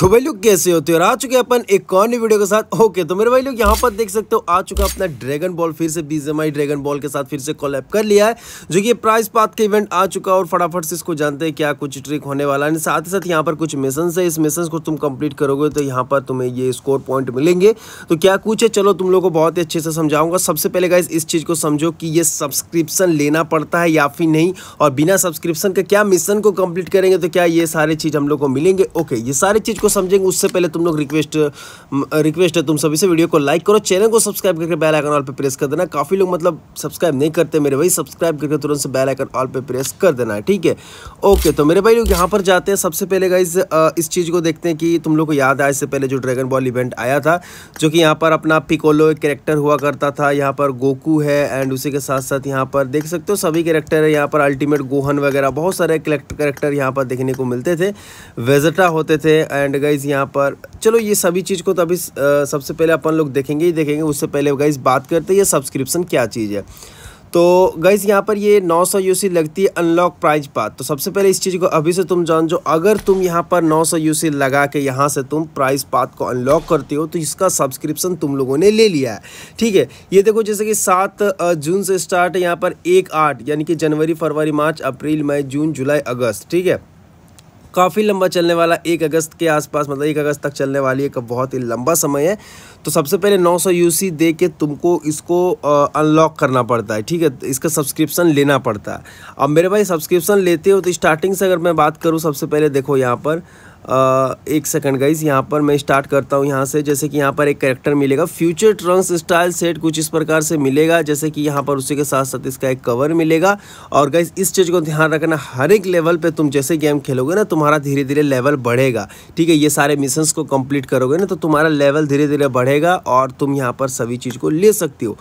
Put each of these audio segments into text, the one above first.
तो भाई लोग कैसे होते हो और आ चुके अपन एक और वीडियो के साथ ओके तो मेरे भाई लोग यहाँ पर देख सकते हो आ चुका अपना ड्रैगन बॉल फिर से बीजेमआई ड्रैगन बॉल के साथ फिर से कॉलैप कर लिया है जो कि प्राइस पाथ का इवेंट आ चुका और फटाफट से इसको जानते हैं क्या कुछ ट्रिक होने वाला है साथ ही साथ यहाँ पर कुछ मिशन है इस मिशन को तुम कंप्लीट करोगे तो यहाँ पर तुम्हें ये स्कोर पॉइंट मिलेंगे तो क्या कुछ है चलो तुम लोग को बहुत ही अच्छे से समझाऊंगा सबसे पहले गाइज इस चीज़ को समझो कि ये सब्सक्रिप्शन लेना पड़ता है या फिर नहीं और बिना सब्सक्रिप्शन के क्या मिशन को कंप्लीट करेंगे तो क्या ये सारी चीज़ हम लोग को मिलेंगे ओके ये सारी चीज़ को समझेंगे उससे पहले तुम लोग रिक्वेस्ट रिक्वेस्ट है तुम सभी से वीडियो को लाइक करो चैनल को सब्सक्राइब करके बेल आइकन ऑल पे प्रेस कर देना काफ़ी लोग मतलब सब्सक्राइब नहीं करते मेरे भाई सब्सक्राइब करके तुरंत से बेल आइकन ऑल पे प्रेस कर देना है ठीक है ओके तो मेरे भाई लोग यहाँ पर जाते हैं सबसे पहले गाइज इस चीज़ को देखते हैं कि तुम लोग को याद आया इससे पहले जो ड्रैगन बॉल इवेंट आया था जो कि यहाँ पर अपना पिकोलो एक कैरेक्टर हुआ करता था यहाँ पर गोकू है एंड उसी के साथ साथ यहाँ पर देख सकते हो सभी कैरेक्टर है यहाँ पर अल्टीमेट गोहन वगैरह बहुत सारे करेक्टर यहाँ पर देखने को मिलते थे वेजटा होते थे एंड गाइज़ यहाँ पर चलो ये सभी चीज़ को तो अभी सबसे पहले अपन लोग देखेंगे ही देखेंगे उससे पहले गाइज़ बात करते हैं ये सब्सक्रिप्शन क्या चीज़ है तो गाइज यहाँ पर ये 900 सौ लगती है अनलॉक प्राइज पाथ तो सबसे पहले इस चीज़ को अभी से तुम जान जो अगर तुम यहाँ पर 900 सौ लगा के यहाँ से तुम प्राइज पाथ को अनलॉक करते हो तो इसका सब्सक्रिप्शन तुम लोगों ने ले लिया है ठीक है ये देखो जैसे कि 7 जून से स्टार्ट है यहाँ पर एक आठ यानी कि जनवरी फरवरी मार्च अप्रैल मई जून जुलाई अगस्त ठीक है काफ़ी लंबा चलने वाला एक अगस्त के आसपास मतलब एक अगस्त तक चलने वाली एक बहुत ही लंबा समय है तो सबसे पहले 900 यूसी दे के तुमको इसको अनलॉक करना पड़ता है ठीक है इसका सब्सक्रिप्शन लेना पड़ता है अब मेरे भाई सब्सक्रिप्शन लेते हो तो स्टार्टिंग से अगर मैं बात करूँ सबसे पहले देखो यहाँ पर एक सेकंड गाइज यहाँ पर मैं स्टार्ट करता हूँ यहाँ से जैसे कि यहाँ पर एक करेक्टर मिलेगा फ्यूचर ट्रंक्स स्टाइल सेट कुछ इस प्रकार से मिलेगा जैसे कि यहाँ पर उसी के साथ साथ इसका एक कवर मिलेगा और गाइज इस चीज़ को ध्यान रखना हर एक लेवल पे तुम जैसे गेम खेलोगे ना तुम्हारा धीरे धीरे लेवल बढ़ेगा ठीक है ये सारे मिशंस को कम्प्लीट करोगे ना तो तुम्हारा लेवल धीरे धीरे बढ़ेगा और तुम यहाँ पर सभी चीज़ को ले सकती हो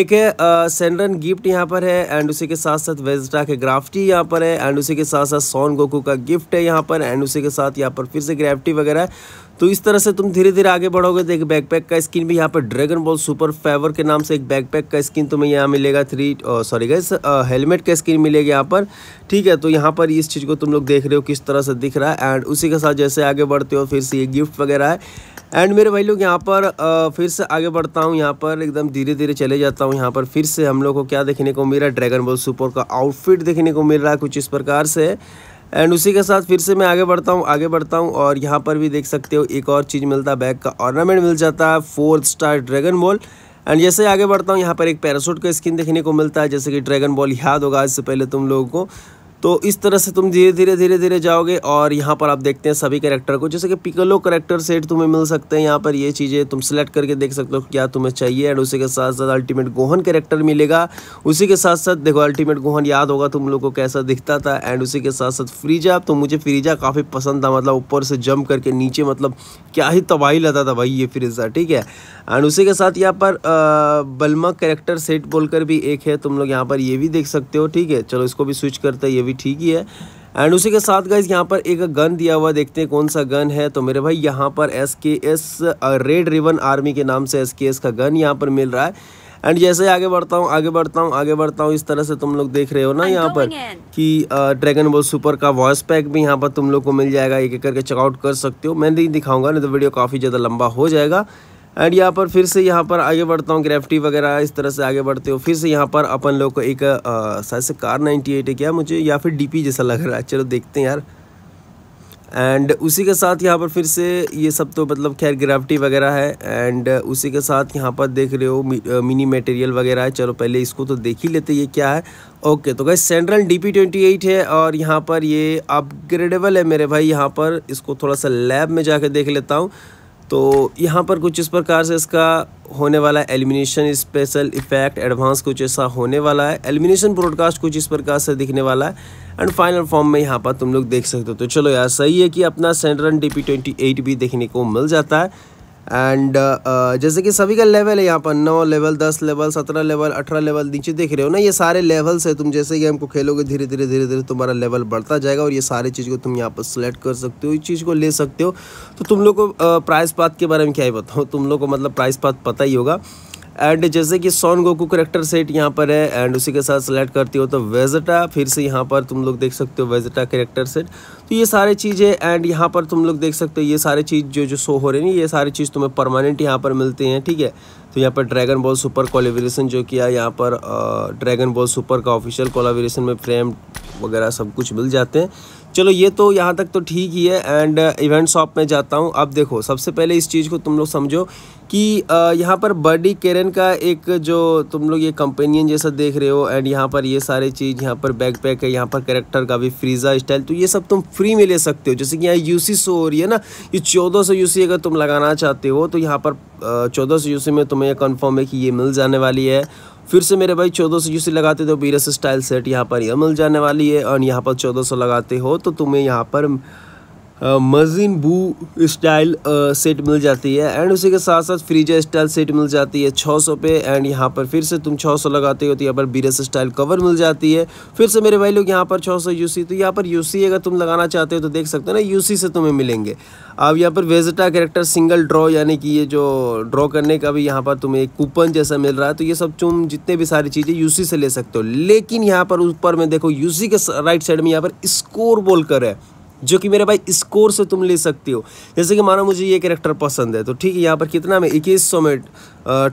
एक है सेंडरन गिफ्ट यहाँ पर है एंड उसी के साथ साथ वेजटा के ग्राफ्टी यहाँ पर है एंड उसी के साथ साथ सोन गोकू का गिफ्ट है यहाँ पर एंड उसी के साथ यहाँ पर और फिर से ग्रेविटी वगैरह तो इस तरह से तुम धीरे धीरे आगे बढ़ोगे तो एक बैकपैक का स्किन भी यहाँ पर ड्रैगन बॉल सुपर फेवर के नाम से एक बैकपैक का स्किन तुम्हें यहाँ मिलेगा थ्री सॉरी गैस हेलमेट का स्किन मिलेगा यहाँ पर ठीक है तो यहाँ पर इस चीज़ को तुम लोग देख रहे हो किस तरह से दिख रहा है एंड उसी के साथ जैसे आगे बढ़ते हो फिर से ये गिफ्ट वगैरह है एंड मेरे भाई लोग यहाँ पर uh, फिर से आगे बढ़ता हूँ यहाँ पर एकदम धीरे धीरे चले जाता हूँ यहाँ पर फिर से हम लोग को क्या देखने को मिल रहा है ड्रैगन बॉल सुपर का आउटफिट देखने को मिल रहा है कुछ इस प्रकार से एंड उसी के साथ फिर से मैं आगे बढ़ता हूँ आगे बढ़ता हूँ और यहाँ पर भी देख सकते हो एक और चीज़ मिलता है बैग का ऑर्नामेंट मिल जाता है fourth star Dragon Ball and जैसे आगे बढ़ता हूँ यहाँ पर एक पैरासूट का स्किन देखने को मिलता है जैसे कि ड्रैगन बॉल याद होगा इससे पहले तुम लोगों को तो इस तरह से तुम धीरे धीरे धीरे धीरे जाओगे और यहाँ पर आप देखते हैं सभी करेक्टर को जैसे कि पिकलो करेक्टर सेट तुम्हें मिल सकते हैं यहाँ पर ये चीज़ें तुम सेलेक्ट करके देख सकते हो क्या तुम्हें चाहिए एंड उसी के साथ साथ अल्टीमेट गोहन करेक्टर मिलेगा उसी के साथ साथ देखो अल्टीमेट गोहन याद होगा तुम लोग को कैसा दिखता था एंड उसी के साथ साथ फ्रीजा तो मुझे फ्रीजा काफ़ी पसंद था मतलब ऊपर से जंप करके नीचे मतलब क्या ही तबाही लता था भाई ये फ्रीजा ठीक है एंड उसी के साथ यहाँ पर बलमा करेक्टर सेट बोलकर भी एक है तुम लोग यहाँ पर ये भी देख सकते हो ठीक है चलो इसको भी स्विच करते हैं ये भी भी ठीक ही है एंड उसी के साथ गाइज यहाँ पर एक गन दिया हुआ देखते हैं कौन सा गन है तो मेरे भाई यहाँ पर एस के एस रेड रिवन आर्मी के नाम से एस के एस का गन यहाँ पर मिल रहा है एंड जैसे आगे बढ़ता हूँ आगे बढ़ता हूँ आगे बढ़ता हूँ इस तरह से तुम लोग देख रहे हो ना यहाँ पर कि ड्रैगन बॉल सुपर का वॉइस पैक भी यहाँ पर तुम लोग को मिल जाएगा एक एक करके चेकआउट कर सकते हो मैं नहीं दिखाऊंगा नहीं तो वीडियो काफ़ी ज़्यादा लंबा हो जाएगा एंड यहाँ पर फिर से यहाँ पर आगे बढ़ता हूँ ग्रेफ्टी वगैरह इस तरह से आगे बढ़ते हो फिर से यहाँ पर अपन लोग को एक शायद से कार नाइन्टी एट है क्या मुझे या फिर डीपी जैसा लग रहा है चलो देखते हैं यार एंड उसी के साथ यहाँ पर फिर से ये सब तो मतलब खैर ग्रेफ्टी वगैरह है एंड उसी के साथ यहाँ पर देख रहे हो मि, मिनी मटेरियल वगैरह है चलो पहले इसको तो देख ही लेते ये क्या है ओके तो भाई central D P twenty eight है और यहाँ पर ये अपग्रेडेबल है मेरे भाई यहाँ पर इसको थोड़ा सा लैब में जा देख लेता हूँ तो यहाँ पर कुछ इस प्रकार से इसका होने वाला है एलिमिनेशन स्पेशल इफेक्ट एडवांस कुछ ऐसा होने वाला है एलिमिनेशन ब्रॉडकास्ट कुछ इस प्रकार से दिखने वाला है एंड फाइनल फॉर्म में यहाँ पर तुम लोग देख सकते हो तो चलो यार सही है कि अपना सेंड्रन डी पी ट्वेंटी एट भी देखने को मिल जाता है एंड uh, uh, जैसे कि सभी का लेवल है यहाँ पर नौ लेवल दस लेवल सत्रह लेवल अठारह लेवल नीचे देख रहे हो ना ये सारे लेवल्स है तुम जैसे गेम को खेलोगे धीरे धीरे धीरे धीरे तुम्हारा लेवल बढ़ता जाएगा और ये सारी चीज़ को तुम यहाँ पर सेलेक्ट कर सकते हो इस चीज़ को ले सकते हो तो तुम लोग को प्राइस uh, पात के बारे में क्या ही बताओ तुम लोग को मतलब प्राइस पात पता ही होगा एंड जैसे कि सोन गोकू करेक्टर सेट यहाँ पर है एंड उसी के साथ सेलेक्ट करती हो तो वेजटा फिर से यहाँ पर तुम लोग देख सकते हो वेजटा करेक्टर सेट तो ये सारे चीज़ें एंड यहाँ पर तुम लोग देख सकते हो ये सारे चीज़ जो जो शो हो रही है ये सारी चीज़ तुम्हें परमानेंट यहाँ पर मिलती हैं ठीक है तो यहाँ पर ड्रैगन बॉल सुपर कोलेबरेशन जो किया यहाँ पर ड्रैगन बॉल सुपर का ऑफिशियल कोलाबरेशन में फ्रेम वगैरह सब कुछ मिल जाते हैं चलो ये तो यहाँ तक तो ठीक ही है एंड इवेंट शॉप में जाता हूँ अब देखो सबसे पहले इस चीज़ को तुम लोग समझो कि uh, यहाँ पर बर्डी केरन का एक जो तुम लोग ये कंपेनियन जैसा देख रहे हो एंड यहाँ पर ये सारे चीज़ यहाँ पर बैकपैक पैक है यहाँ पर करेक्टर का भी फ्रीज़ा स्टाइल तो ये सब तुम फ्री में ले सकते हो जैसे कि यहाँ यू सी हो रही है ना ये चौदह सौ अगर तुम लगाना चाहते हो तो यहाँ पर uh, चौदह सौ में तुम्हें यह कन्फर्म है कि ये मिल जाने वाली है फिर से मेरे भाई 1400 यूसी लगाते तो बीरस स्टाइल सेट यहाँ पर मिल जाने वाली है और यहाँ पर 1400 लगाते हो तो तुम्हें यहाँ पर मजीन बू स्टाइल सेट मिल जाती है एंड उसी के साथ साथ फ्रीजर स्टाइल सेट मिल जाती है 600 पे एंड यहाँ पर फिर से तुम 600 लगाते हो तो यहाँ पर बीरस स्टाइल कवर मिल जाती है फिर से मेरे भाई लोग यहाँ पर 600 यूसी तो यहाँ पर यूसी अगर तुम लगाना चाहते हो तो देख सकते हो ना यूसी से तुम्हें मिलेंगे अब यहाँ पर वेजिटा कैरेक्टर सिंगल ड्रॉ यानी कि ये जो ड्रॉ करने का भी यहाँ पर तुम्हें एक कूपन जैसा मिल रहा है तो ये सब तुम जितने भी सारी चीज़ें यूसी से ले सकते हो लेकिन यहाँ पर ऊपर में देखो यूसी के राइट साइड में यहाँ पर स्कोर बोलकर है जो कि मेरे भाई स्कोर से तुम ले सकते हो जैसे कि मानो मुझे ये करेक्टर पसंद है तो ठीक है यहाँ पर कितना में इक्कीस सौ में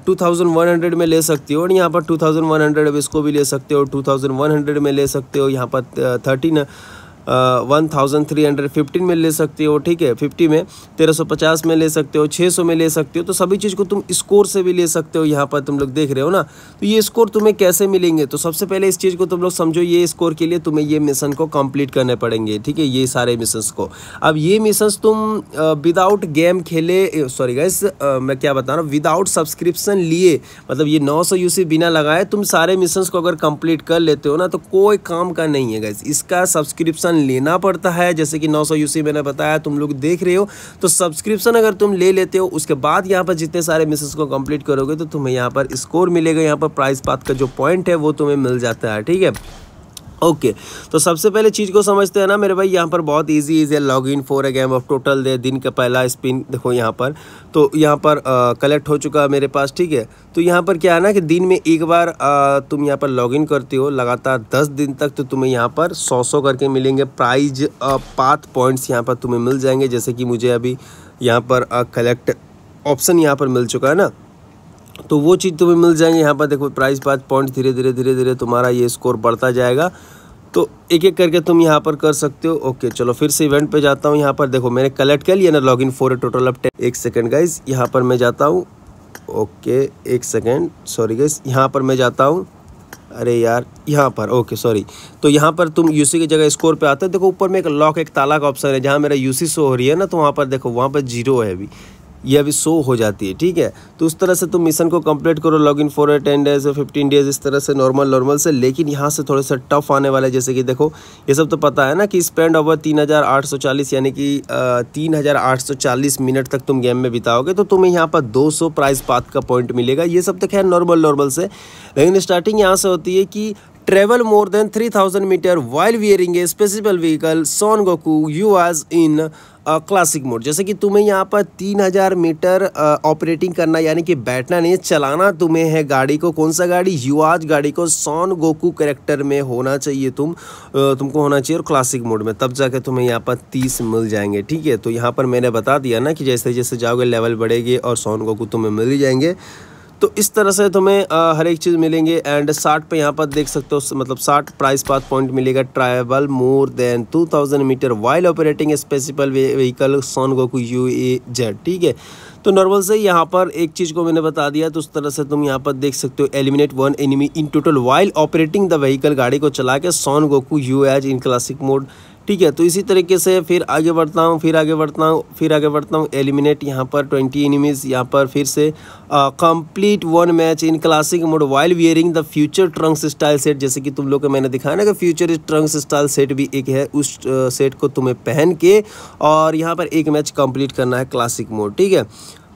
टू थाउजेंड वन हंड्रेड में ले सकते हो और यहाँ पर टू थाउजेंड वन हंड्रेड इसको भी ले सकते हो टू थाउजेंड वन हंड्रेड में ले सकते हो यहाँ पर thirteen one thousand three hundred fifteen में ले सकते हो ठीक है फिफ्टी में तेरह सौ पचास में ले सकते हो छः सौ में ले सकते हो तो सभी चीज़ को तुम स्कोर से भी ले सकते हो यहाँ पर तुम लोग देख रहे हो ना तो ये स्कोर तुम्हें कैसे मिलेंगे तो सबसे पहले इस चीज़ को तुम लोग समझो ये स्कोर के लिए तुम्हें ये मिशन को कम्प्लीट करने पड़ेंगे ठीक है ये सारे मिशन को अब ये मिशन तुम विदाउट गेम खेले सॉरी गाइस मैं क्या बता रहा हूँ विदाउट सब्सक्रिप्शन लिए मतलब ये नौ सौ यूसी बिना लगाए तुम सारे मिशन को अगर कंप्लीट कर लेते हो ना तो कोई काम का नहीं है गाइस इसका सब्सक्रिप्शन सब्सक्रिप्शन लेना पड़ता है जैसे कि 900 यूसी मैंने बताया तुम लोग देख रहे हो तो सब्सक्रिप्शन अगर तुम ले लेते हो उसके बाद यहाँ पर जितने सारे मिसेस को कंप्लीट करोगे तो तुम्हें यहाँ पर स्कोर मिलेगा यहाँ पर प्राइस पाथ का जो पॉइंट है वो तुम्हें मिल जाता है ठीक है ओके okay, तो सबसे पहले चीज़ को समझते हैं ना मेरे भाई यहाँ पर बहुत इजी इजी है log in for a game of total दे दिन का पहला स्पिन देखो यहाँ पर तो यहाँ पर कलेक्ट हो चुका है मेरे पास ठीक है तो यहाँ पर क्या है ना कि दिन में एक बार आ, तुम यहाँ पर लॉग इन करते हो लगातार दस दिन तक तो तुम्हें यहाँ पर सौ सौ करके मिलेंगे प्राइज पाथ पॉइंट्स यहाँ पर तुम्हें मिल जाएंगे जैसे कि मुझे अभी यहाँ पर कलेक्ट ऑप्शन यहाँ पर मिल चुका है ना तो वो चीज़ तुम्हें मिल जाएंगे यहाँ पर देखो प्राइस पाँच पॉइंट धीरे धीरे धीरे धीरे तुम्हारा ये स्कोर बढ़ता जाएगा तो एक एक करके तुम यहाँ पर कर सकते हो ओके चलो फिर से इवेंट पे जाता हूँ यहाँ पर देखो मैंने कलेक्ट कर लिया ना लॉग इन फोर टोटल अब टेन एक सेकेंड गाइज यहाँ पर मैं जाता हूँ ओके एक सेकेंड सॉरी गाइज यहाँ पर मैं जाता हूँ अरे यार यहाँ पर ओके सॉरी तो यहाँ पर तुम यूसी की जगह स्कोर पे आते हो देखो ऊपर में एक लॉक एक ताला का ऑप्शन है जहाँ मेरा यूसी शो हो रही है ना तो वहाँ पर देखो वहाँ पर जीरो है अभी ये अभी शो हो जाती है ठीक है तो उस तरह से तुम मिशन को कंप्लीट करो log in for ten days fifteen days इस तरह से नॉर्मल नॉर्मल से लेकिन यहाँ से थोड़े सा टफ आने वाला है जैसे कि देखो ये सब तो पता है ना कि स्पेंड ओवर तीन हज़ार आठ सौ चालीस यानी कि तीन हज़ार आठ सौ चालीस मिनट तक तुम गेम में बिताओगे तो तुम्हें यहाँ पर दो सौ प्राइज पाथ का पॉइंट मिलेगा ये सब तो खैर नॉर्मल नॉर्मल से लेकिन स्टार्टिंग यहाँ से होती है कि more than three thousand metre while wearing a special vehicle Son Goku UAZ in classic mode जैसे कि तुम्हें यहाँ पर तीन हज़ार मीटर ऑपरेटिंग करना यानी कि बैठना नहीं है चलाना तुम्हें है गाड़ी को कौन सा गाड़ी युवाज गाड़ी को सॉन गोकू करेक्टर में होना चाहिए तुम तुमको होना चाहिए और क्लासिक मोड में तब जाके तुम्हें यहाँ पर तीस मिल जाएंगे ठीक है तो यहाँ पर मैंने बता दिया ना कि जैसे जैसे जाओगे लेवल बढ़ेगी और सोन गोकू तुम्हें मिल जाएंगे तो इस तरह से तुम्हें आ, हर एक चीज़ मिलेंगे एंड साठ पे यहाँ पर देख सकते हो मतलब साठ प्राइस पास पॉइंट मिलेगा travel more than two thousand metre while operating special vehicle Son Goku U A Z ठीक है तो नॉर्मल से यहाँ पर एक चीज़ को मैंने बता दिया तो उस तरह से तुम यहाँ पर देख सकते हो eliminate one enemy in total while operating the vehicle गाड़ी को चला के Son Goku UAZ in classic mode ठीक है तो इसी तरीके से फिर आगे बढ़ता हूँ फिर आगे बढ़ता हूँ फिर आगे बढ़ता हूँ एलिमिनेट यहाँ पर ट्वेंटी इनिमीज़ यहाँ पर फिर से complete one match in classic mode while wearing the Future Trunks style set जैसे कि तुम लोग को मैंने दिखाया ना कि फ्यूचर ट्रंक्स स्टाइल सेट भी एक है उस सेट को तुम्हें पहन के और यहाँ पर एक मैच कंप्लीट करना है क्लासिक मोड ठीक है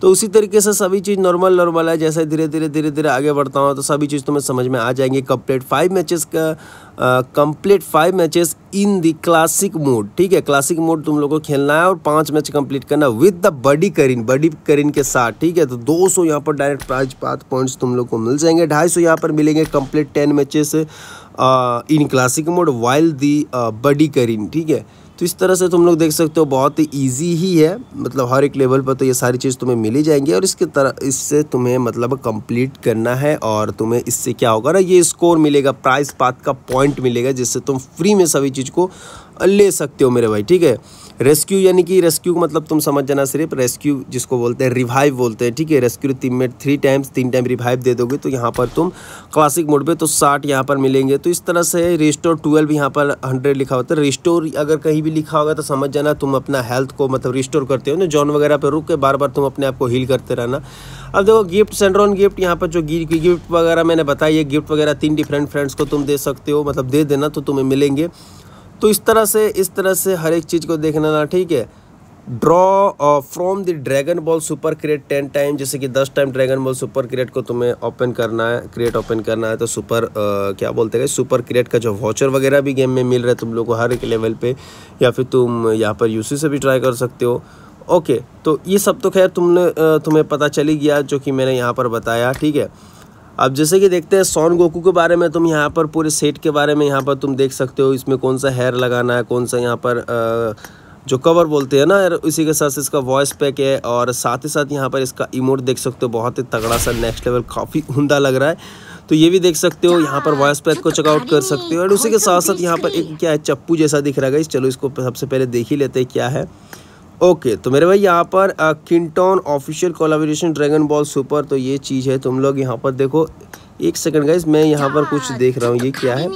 तो उसी तरीके से सभी चीज़ नॉर्मल नॉर्मल है जैसे धीरे धीरे धीरे धीरे आगे बढ़ता हूँ तो सभी चीज़ तुम्हें समझ में आ जाएंगी कंप्लीट फाइव मैचेस का complete five matches in the classic mode ठीक है क्लासिक मोड तुम लोग को खेलना है और पांच मैच कंप्लीट करना with the buddy Karin buddy करीन के साथ ठीक है तो 200 सौ यहाँ पर डायरेक्ट प्राइज पाथ पॉइंट्स तुम लोग को मिल जाएंगे ढाई सौ यहाँ पर मिलेंगे complete ten matches in classic mode while the buddy Karin ठीक है तो इस तरह से तुम लोग देख सकते हो बहुत ही ईजी ही है मतलब हर एक लेवल पर तो ये सारी चीज़ तुम्हें मिली जाएंगी और इसके तरह इससे तुम्हें मतलब कंप्लीट करना है और तुम्हें इससे क्या होगा ना ये स्कोर मिलेगा प्राइस पात का पॉइंट मिलेगा जिससे तुम फ्री में सभी चीज़ को ले सकते हो मेरे भाई ठीक है रेस्क्यू यानी कि रेस्क्यू मतलब तुम समझ जाना सिर्फ रेस्क्यू जिसको बोलते हैं रिवाइव बोलते हैं ठीक है रेस्क्यू तीन में थ्री टाइम्स तीन टाइम रिवाइव दे दोगे तो यहाँ पर तुम क्लासिक मोड पे तो साठ यहाँ पर मिलेंगे तो इस तरह से रिस्टोर ट्वेल्व यहाँ पर हंड्रेड लिखा होता है रिस्टोर अगर कहीं भी लिखा होगा तो समझ जाना तुम अपना हेल्थ को मतलब रिस्टोर करते हो ना जॉन वगैरह पर रुक के बार बार तुम अपने आप को हील करते रहना अब देखो गिफ्ट सेंड्रॉन गिफ्ट यहाँ पर जो गिफ्ट वगैरह मैंने बताया गिफ्ट वगैरह तीन डिफरेंट फ्रेंड्स को तुम दे सकते हो मतलब दे देना तो तुम्हें मिलेंगे तो इस तरह से इस तरह से हर एक चीज़ को देखना ना ठीक है draw from the Dragon Ball Super crate ten time जैसे कि दस time Dragon Ball Super crate को तुम्हें ओपन करना है क्रिएट ओपन करना है तो सुपर uh, क्या बोलते हैं सुपर क्रिएट का जो वॉचर वगैरह भी गेम में मिल रहा है तुम लोग को हर एक लेवल पे या फिर तुम यहाँ पर यूसी से भी ट्राई कर सकते हो ओके तो ये सब तो खैर तुमने uh, तुम्हें पता चली गया जो कि मैंने यहाँ पर बताया ठीक है अब जैसे कि देखते हैं सोन गोकू के बारे में तुम यहाँ पर पूरे सेट के बारे में यहाँ पर तुम देख सकते हो इसमें कौन सा हेयर लगाना है कौन सा यहाँ पर जो कवर बोलते हैं ना यार उसी के साथ इसका वॉइस पैक है और साथ ही साथ यहाँ पर इसका इमोट देख सकते हो बहुत ही तगड़ा सा नेक्स्ट लेवल काफ़ी उमदा लग रहा है तो ये भी देख सकते हो यहाँ पर वॉइस पैक को चेकआउट कर सकते हो और उसी के साथ साथ यहाँ पर एक क्या है चप्पू जैसा दिख रहा है इस चलो इसको सबसे पहले देख ही लेते हैं क्या है ओके तो मेरे भाई यहाँ पर Kintoun official collaboration Dragon Ball Super तो ये चीज़ है तुम लोग यहाँ पर देखो एक सेकंड गाइज मैं यहाँ पर कुछ देख रहा हूँ ये क्या है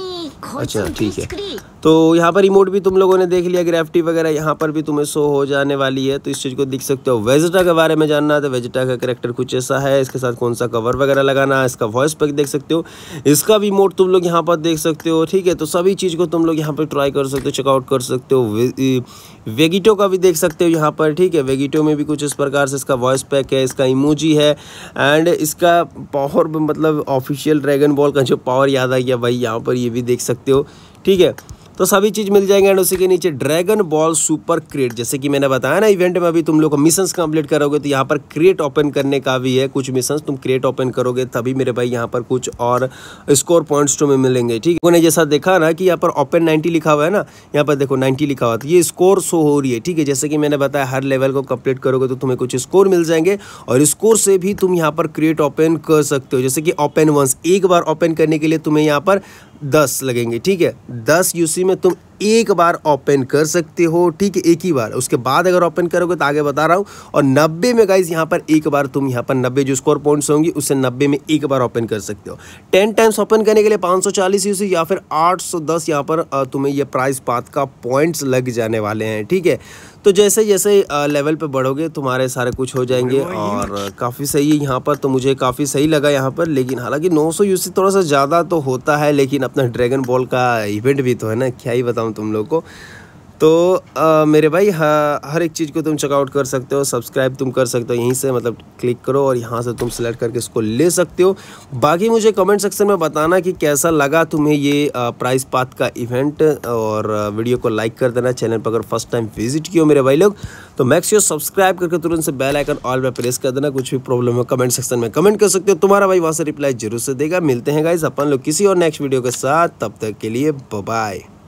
अच्छा ठीक है तो यहाँ पर रिमोट भी तुम लोगों ने देख लिया ग्रेफ्टी वगैरह यहाँ पर भी तुम्हें शो हो जाने वाली है तो इस चीज़ को देख सकते हो वेजिटा के बारे में जानना है तो वेजिटा का करेक्टर कुछ ऐसा है इसके साथ कौन सा कवर वगैरह लगाना है इसका वॉइस पैक देख सकते हो इसका भी मोड तुम लोग यहाँ पर देख सकते हो ठीक है तो सभी चीज़ को तुम लोग यहाँ पर ट्राई कर सकते हो चेकआउट कर सकते हो वेगीटो वेगिटो का भी देख सकते हो यहाँ पर ठीक है वेगिटो में भी कुछ इस प्रकार से इसका वॉइस पैक है इसका इमोजी है एंड इसका पावर मतलब ऑफ ऑफिशियल ड्रैगन बॉल का जो पावर याद आ गया भाई यहाँ पर ये भी देख सकते हो ठीक है तो सभी चीज़ मिल जाएंगे एंड उसी के नीचे ड्रैगन बॉल सुपर क्रिएट जैसे कि मैंने बताया ना इवेंट में अभी तुम लोग मिशन कंप्लीट करोगे तो यहाँ पर क्रिएट ओपन करने का भी है कुछ मिशन तुम क्रिएट ओपन करोगे तभी मेरे भाई यहाँ पर कुछ और स्कोर पॉइंट्स तुम्हें मिलेंगे ठीक है उन्होंने जैसा देखा ना कि यहाँ पर ओपन नाइन्टी लिखा हुआ है ना यहाँ पर देखो नाइन्टी लिखा हुआ था तो ये स्कोर शो हो रही है ठीक है जैसे कि मैंने बताया हर लेवल को कंप्लीट करोगे तो तुम्हें कुछ स्कोर मिल जाएंगे और स्कोर से भी तुम यहाँ पर क्रिएट ओपन कर सकते हो जैसे कि ओपन वंस एक बार ओपन करने के लिए तुम्हें यहाँ पर दस लगेंगे ठीक है दस यूसी में तुम एक बार ओपन कर सकते हो ठीक है एक ही बार उसके बाद अगर ओपन करोगे तो आगे बता रहा हूँ और नब्बे में गाइज यहाँ पर एक बार तुम यहाँ पर नब्बे जो स्कोर पॉइंट्स होंगी उससे नब्बे में एक बार ओपन कर सकते हो टेन टाइम्स ओपन करने के लिए पाँच सौ चालीस यूसी या फिर आठ सौ दस यहाँ पर तुम्हें ये प्राइस पाथ का पॉइंट्स लग जाने वाले हैं ठीक है तो जैसे जैसे लेवल पे बढ़ोगे तुम्हारे सारे कुछ हो जाएंगे और काफ़ी सही है यहाँ पर तो मुझे काफ़ी सही लगा यहाँ पर लेकिन हालांकि 900 यूसी थोड़ा सा ज़्यादा तो होता है लेकिन अपना ड्रैगन बॉल का इवेंट भी तो है ना क्या ही बताऊँ हूँ तुम लोग को तो आ, मेरे भाई हर एक चीज़ को तुम चेकआउट कर सकते हो सब्सक्राइब तुम कर सकते हो यहीं से मतलब क्लिक करो और यहाँ से तुम सेलेक्ट करके इसको ले सकते हो बाकी मुझे कमेंट सेक्शन में बताना कि कैसा लगा तुम्हें ये प्राइस पाथ का इवेंट और वीडियो को लाइक कर देना चैनल पर अगर फर्स्ट टाइम विजिट किया मेरे भाई लोग तो मैक्स यो सब्सक्राइब करके तुरंत से बेल आइकन ऑल पर प्रेस कर देना कुछ भी प्रॉब्लम हो कमेंट सेक्शन में कमेंट कर सकते हो तुम्हारा भाई वहाँ से रिप्लाई जरूर से देगा मिलते हैं गाइज अपन लोग किसी और नेक्स्ट वीडियो के साथ तब तक के लिए बाय